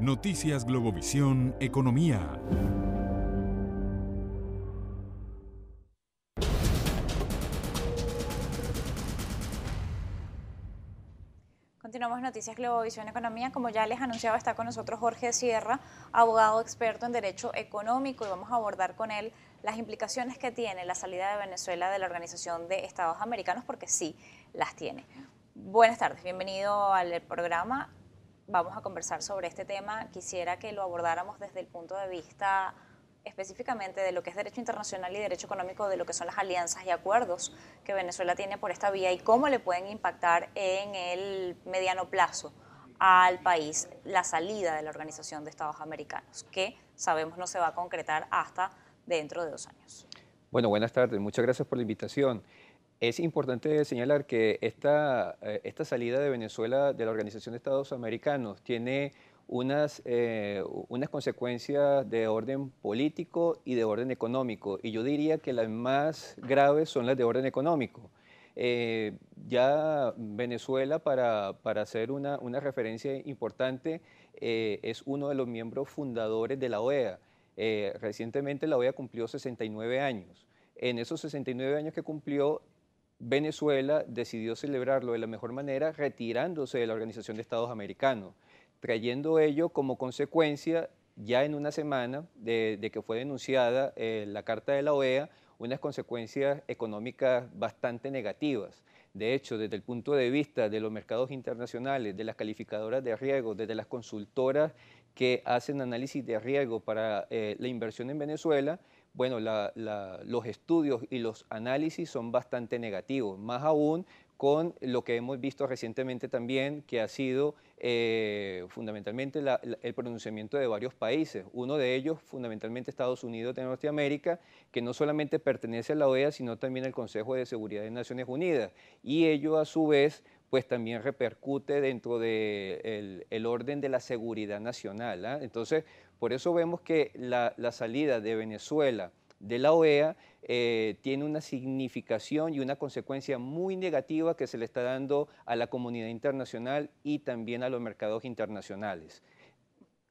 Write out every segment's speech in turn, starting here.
Noticias Globovisión Economía. Continuamos Noticias Globovisión Economía. Como ya les anunciaba, está con nosotros Jorge Sierra, abogado experto en Derecho Económico, y vamos a abordar con él las implicaciones que tiene la salida de Venezuela de la Organización de Estados Americanos, porque sí las tiene. Buenas tardes, bienvenido al programa vamos a conversar sobre este tema, quisiera que lo abordáramos desde el punto de vista específicamente de lo que es derecho internacional y derecho económico, de lo que son las alianzas y acuerdos que Venezuela tiene por esta vía y cómo le pueden impactar en el mediano plazo al país la salida de la Organización de Estados Americanos, que sabemos no se va a concretar hasta dentro de dos años. Bueno, buenas tardes, muchas gracias por la invitación. Es importante señalar que eh, esta, salida de Venezuela de la Organización de Estados Americanos tiene unas, eh, unas consecuencias de orden político y de orden económico. Y yo diría que las más graves son las de orden económico. Eh, ya Venezuela, para, hacer una, referencia importante, es uno de los miembros fundadores de la OEA. recientemente la OEA cumplió 69 años. En esos 69 años que cumplió, Venezuela decidió celebrarlo de la mejor manera retirándose de la Organización de Estados Americanos, trayendo ello como consecuencia, ya en una semana de, que fue denunciada eh, la Carta de la OEA, unas consecuencias económicas bastante negativas. De hecho, desde el punto de vista de los mercados internacionales, de las calificadoras de riesgo, desde las consultoras que hacen análisis de riesgo para eh, la inversión en Venezuela, bueno, la, los estudios y los análisis son bastante negativos, más aún con lo que hemos visto recientemente también, que ha sido eh, fundamentalmente el pronunciamiento de varios países. Uno de ellos, fundamentalmente Estados Unidos de Norteamérica, que no solamente pertenece a la OEA, sino también al Consejo de Seguridad de Naciones Unidas. Y ello, a su vez, pues también repercute dentro del de el orden de la seguridad nacional. ¿ah? Entonces, por eso vemos que la, salida de Venezuela de la OEA eh, tiene una significación y una consecuencia muy negativa que se le está dando a la comunidad internacional y también a los mercados internacionales.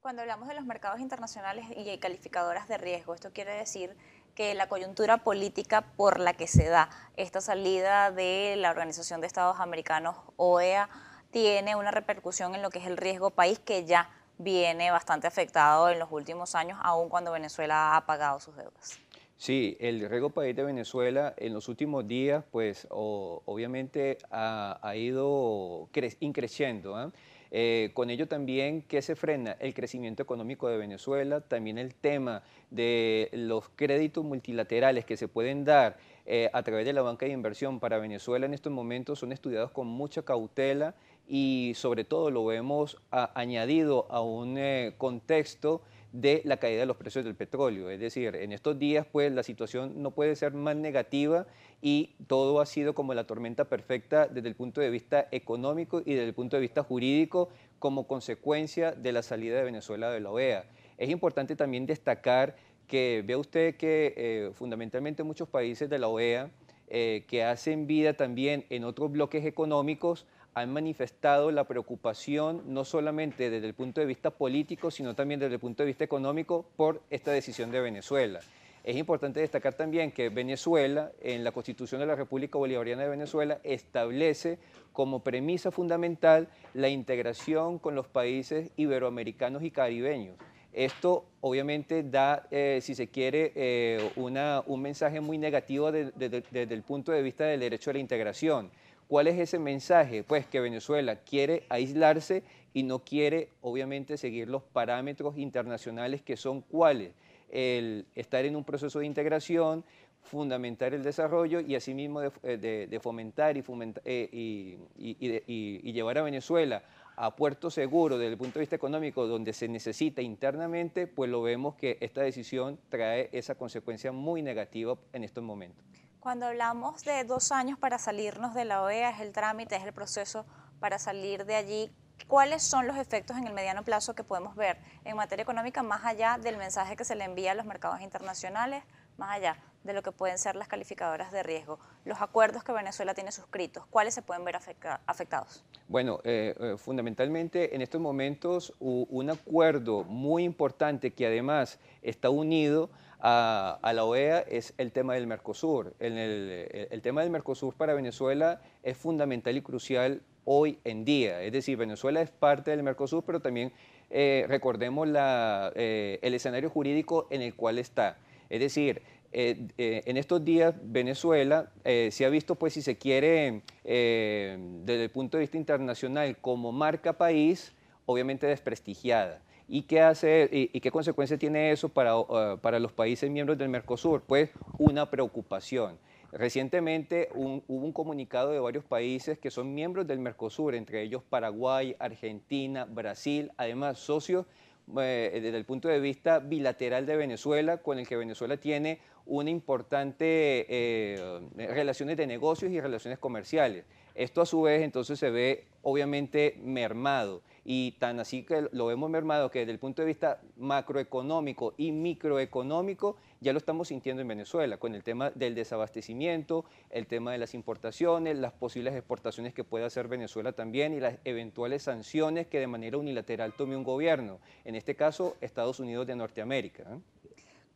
Cuando hablamos de los mercados internacionales y calificadoras de riesgo, esto quiere decir que la coyuntura política por la que se da esta salida de la Organización de Estados Americanos, OEA, tiene una repercusión en lo que es el riesgo país que ya viene bastante afectado en los últimos años, aun cuando Venezuela ha pagado sus deudas. Sí, el riesgo país de Venezuela en los últimos días, pues obviamente ha, ido increciendo. ¿ah? Eh, con ello también, ¿qué se frena? El crecimiento económico de Venezuela, también el tema de los créditos multilaterales que se pueden dar eh, a través de la banca de inversión para Venezuela en estos momentos son estudiados con mucha cautela y sobre todo lo hemos añadido a un eh, contexto de la caída de los precios del petróleo. Es decir, en estos días pues la situación no puede ser más negativa y todo ha sido como la tormenta perfecta desde el punto de vista económico y desde el punto de vista jurídico como consecuencia de la salida de Venezuela de la OEA. Es importante también destacar que ve usted que eh, fundamentalmente muchos países de la OEA eh, que hacen vida también en otros bloques económicos han manifestado la preocupación no solamente desde el punto de vista político, sino también desde el punto de vista económico por esta decisión de Venezuela. Es importante destacar también que Venezuela, en la Constitución de la República Bolivariana de Venezuela, establece como premisa fundamental la integración con los países iberoamericanos y caribeños. Esto obviamente da, eh, si se quiere, eh, una, un mensaje muy negativo desde el punto de vista del derecho a la integración. ¿Cuál es ese mensaje? Pues que Venezuela quiere aislarse y no quiere, obviamente, seguir los parámetros internacionales que son cuáles. El estar en un proceso de integración, fundamentar el desarrollo y asimismo de, fomentar y, y, llevar a Venezuela a puerto seguro desde el punto de vista económico donde se necesita internamente, pues lo vemos que esta decisión trae esa consecuencia muy negativa en estos momentos. Cuando hablamos de dos años para salirnos de la OEA, es el trámite, es el proceso para salir de allí. ¿Cuáles son los efectos en el mediano plazo que podemos ver en materia económica, más allá del mensaje que se le envía a los mercados internacionales, más allá de lo que pueden ser las calificadoras de riesgo, los acuerdos que Venezuela tiene suscritos, cuáles se pueden ver afectados? Bueno, eh, eh, fundamentalmente en estos momentos un acuerdo muy importante que además está unido a, la OEA es el tema del Mercosur. el, tema del Mercosur para Venezuela es fundamental y crucial hoy en día. Es decir, Venezuela es parte del Mercosur, pero también eh, recordemos la, eh, el escenario jurídico en el cual está. Es decir, eh, en estos días Venezuela se ha visto, pues si se quiere, desde el punto de vista internacional, como marca país, obviamente desprestigiada. ¿Y qué, hace, y, qué tiene eso eh, para, los países miembros del Mercosur? Pues una preocupación. Recientemente hubo un comunicado de varios países que son miembros del Mercosur, entre ellos Paraguay, Argentina, Brasil, además socios eh, desde el punto de vista bilateral de Venezuela, con el que Venezuela tiene una importante eh, relaciones de negocios y relaciones comerciales. Esto a su vez entonces se ve obviamente mermado y tan así que lo hemos mermado que desde el punto de vista macroeconómico y microeconómico ya lo estamos sintiendo en Venezuela con el tema del desabastecimiento, el tema de las importaciones, las posibles exportaciones que pueda hacer Venezuela también y las eventuales sanciones que de manera unilateral tome un gobierno, en este caso Estados Unidos de Norteamérica. ¿eh?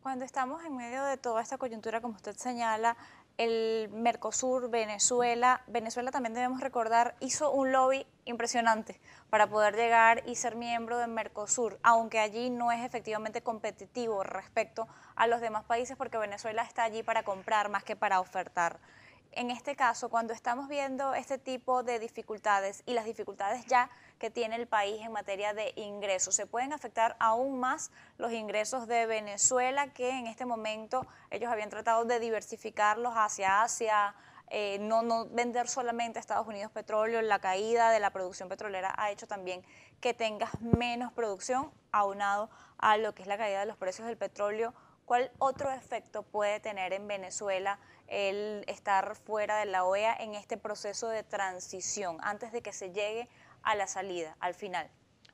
Cuando estamos en medio de toda esta coyuntura, como usted señala, el Mercosur, Venezuela. Venezuela también debemos recordar, hizo un lobby impresionante para poder llegar y ser miembro de Mercosur, aunque allí no es efectivamente competitivo respecto a los demás países porque Venezuela está allí para comprar más que para ofertar. En este caso, cuando estamos viendo este tipo de dificultades y las dificultades ya que tiene el país en materia de ingresos. Se pueden afectar aún más los ingresos de Venezuela, que en este momento ellos habían tratado de diversificarlos hacia Asia. Eh, no, no, vender solamente a Estados Unidos petróleo, la caída de la producción petrolera ha hecho también que tengas menos producción aunado a lo que es la caída de los precios del petróleo. ¿Cuál otro efecto puede tener en Venezuela el estar fuera de la OEA en este proceso de transición antes de que se llegue a la salida, al final.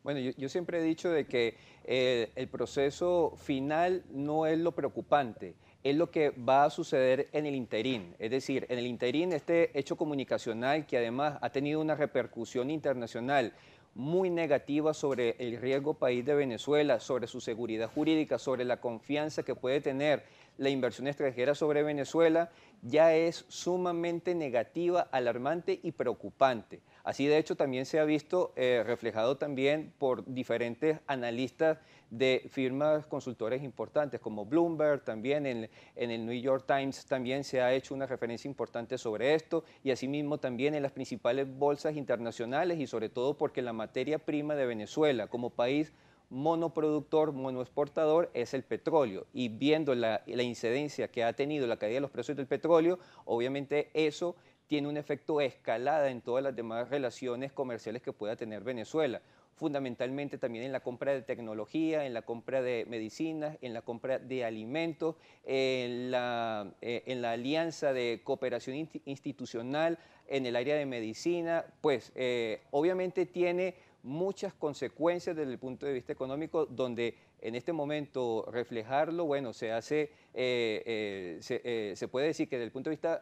Bueno, yo, siempre he dicho de que eh, el proceso final no es lo preocupante, es lo que va a suceder en el interín. Es decir, en el interín este hecho comunicacional que además ha tenido una repercusión internacional muy negativa sobre el riesgo país de Venezuela, sobre su seguridad jurídica, sobre la confianza que puede tener la inversión extranjera sobre Venezuela, ya es sumamente negativa, alarmante y preocupante. Así de hecho también se ha visto eh, reflejado también por diferentes analistas de firmas consultores importantes como Bloomberg, también en, el New York Times también se ha hecho una referencia importante sobre esto y asimismo también en las principales bolsas internacionales y sobre todo porque la materia prima de Venezuela como país monoproductor, monoexportador es el petróleo y viendo la incidencia que ha tenido la caída de los precios del petróleo, obviamente eso tiene un efecto escalada en todas las demás relaciones comerciales que pueda tener Venezuela fundamentalmente también en la compra de tecnología, en la compra de medicinas, en la compra de alimentos, en la, eh, alianza de cooperación institucional, en el área de medicina, pues eh, obviamente tiene muchas consecuencias desde el punto de vista económico donde en este momento reflejarlo, bueno, se hace, eh, eh, eh, se, puede decir que desde el punto de vista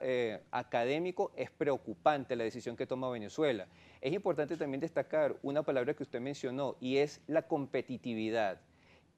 académico es preocupante la decisión que toma Venezuela. Es importante también destacar una palabra que usted mencionó y es la competitividad.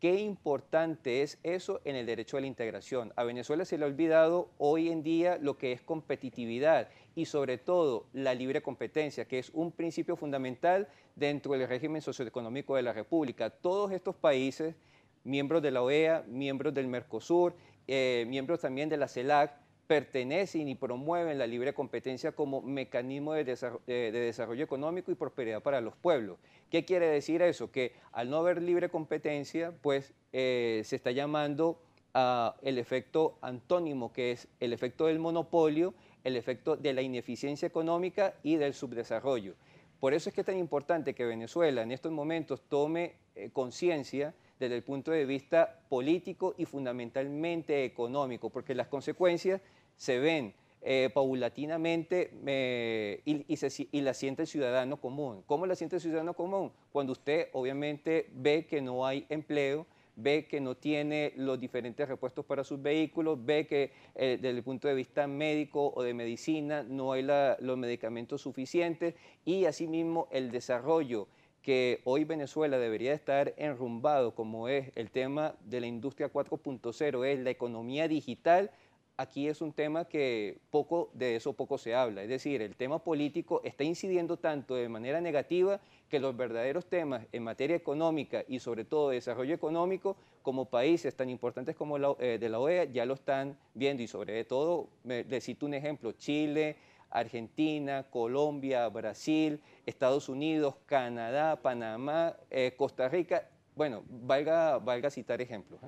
Qué importante es eso en el derecho a la integración. A Venezuela se le ha olvidado hoy en día lo que es competitividad y sobre todo la libre competencia, que es un principio fundamental dentro del régimen socioeconómico de la República. Todos estos países miembros de la OEA, miembros del Mercosur, eh, miembros también de la CELAC, pertenecen y promueven la libre competencia como mecanismo eh, de desarrollo, económico y prosperidad para los pueblos. ¿Qué quiere decir eso? Que al no haber libre competencia, pues eh, se está llamando al el efecto antónimo, que es el efecto del monopolio, el efecto de la ineficiencia económica y del subdesarrollo. Por eso es que es tan importante que Venezuela en estos momentos tome conciencia desde el punto de vista político y fundamentalmente económico, porque las consecuencias se ven eh, paulatinamente eh, y, y, la siente el ciudadano común. ¿Cómo la siente el ciudadano común? Cuando usted obviamente ve que no hay empleo, ve que no tiene los diferentes repuestos para sus vehículos, ve que eh, desde el punto de vista médico o de medicina no hay los medicamentos suficientes y asimismo el desarrollo que hoy Venezuela debería estar enrumbado, como es el tema de la industria 4.0, es la economía digital, aquí es un tema que poco de eso poco se habla. Es decir, el tema político está incidiendo tanto de manera negativa que los verdaderos temas en materia económica y sobre todo de desarrollo económico, como países tan importantes como la, eh, de la OEA, ya lo están viendo y sobre todo, me, le cito un ejemplo, Chile, Argentina, Colombia, Brasil, Estados Unidos, Canadá, Panamá, eh, Costa Rica. Bueno, valga, valga citar ejemplos. ¿eh?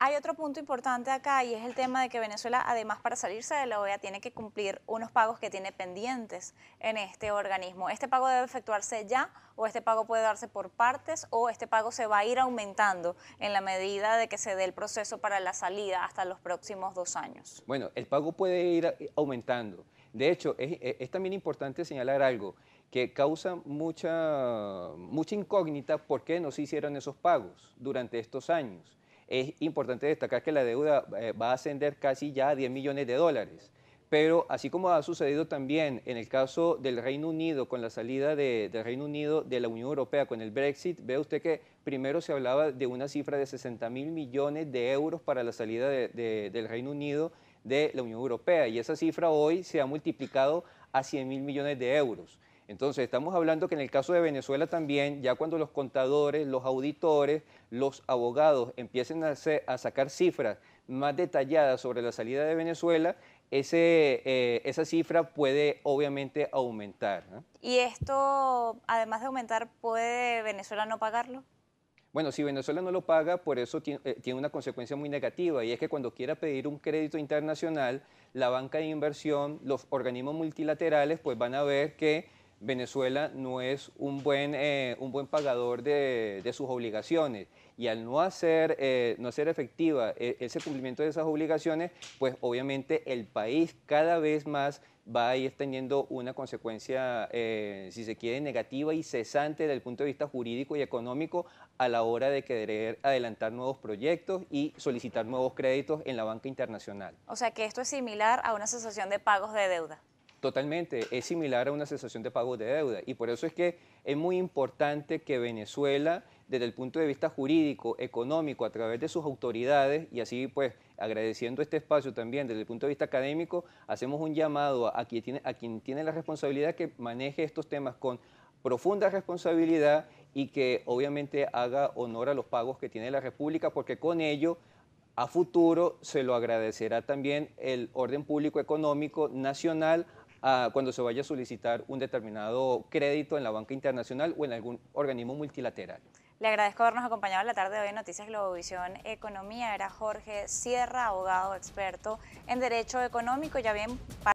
Hay otro punto importante acá y es el tema de que Venezuela, además para salirse de la OEA, tiene que cumplir unos pagos que tiene pendientes en este organismo. ¿Este pago debe efectuarse ya o este pago puede darse por partes o este pago se va a ir aumentando en la medida de que se dé el proceso para la salida hasta los próximos dos años? Bueno, el pago puede ir aumentando. De hecho, e, es, también importante señalar algo que causa mucha, incógnita por qué no se hicieron esos pagos durante estos años. Es importante destacar que la deuda eh, va a ascender casi ya a 10 millones de dólares. Pero así como ha sucedido también en el caso del Reino Unido, con la salida del Reino Unido de la Unión Europea, con el Brexit, ve usted que primero se hablaba de una cifra de 60 mil millones de euros para la salida del Reino Unido de la Unión Europea y esa cifra hoy se ha multiplicado a 100 mil millones de euros. Entonces, estamos hablando que en el caso de Venezuela también, ya cuando los contadores, los auditores, los abogados empiecen a, sacar cifras más detalladas sobre la salida de Venezuela, ese, eh, esa cifra puede obviamente aumentar. ¿Y esto, además de aumentar, puede Venezuela no pagarlo? Bueno, si Venezuela no lo paga, por eso eh, tiene, una consecuencia muy negativa y es que cuando quiera pedir un crédito internacional, la banca de inversión, los organismos multilaterales, pues van a ver que Venezuela no es un buen, eh, un buen pagador de, sus obligaciones y al no hacer, eh, no efectiva ese cumplimiento de esas obligaciones, pues obviamente el país cada vez más va a ir teniendo una consecuencia, eh, si se quiere, negativa y cesante desde el punto de vista jurídico y económico a la hora de querer adelantar nuevos proyectos y solicitar nuevos créditos en la banca internacional. O sea que esto es similar a una cesación de pagos de deuda. Totalmente, es similar a una cesación de pagos de deuda y por eso es que es muy importante que Venezuela desde el punto de vista jurídico, económico, a través de sus autoridades, y así pues agradeciendo este espacio también desde el punto de vista académico, hacemos un llamado a quien tiene, la responsabilidad que maneje estos temas con profunda responsabilidad y que obviamente haga honor a los pagos que tiene la República, porque con ello a futuro se lo agradecerá también el orden público económico nacional cuando se vaya a solicitar un determinado crédito en la banca internacional o en algún organismo multilateral. Le agradezco habernos acompañado en la tarde de hoy en Noticias Globovisión Economía. Era Jorge Sierra, abogado experto en Derecho Económico. Ya bien, para.